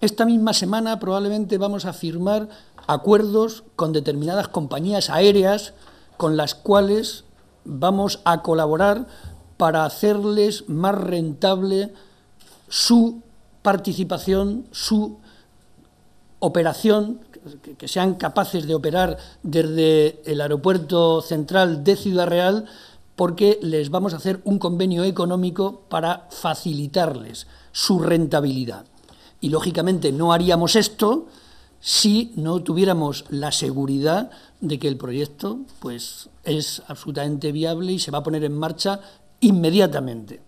Esta misma semana probablemente vamos a firmar acuerdos con determinadas compañías aéreas con las cuales vamos a colaborar para hacerles más rentable su participación, su operación, que sean capaces de operar desde el aeropuerto central de Ciudad Real, porque les vamos a hacer un convenio económico para facilitarles su rentabilidad y lógicamente no haríamos esto si no tuviéramos la seguridad de que el proyecto pues, es absolutamente viable y se va a poner en marcha inmediatamente.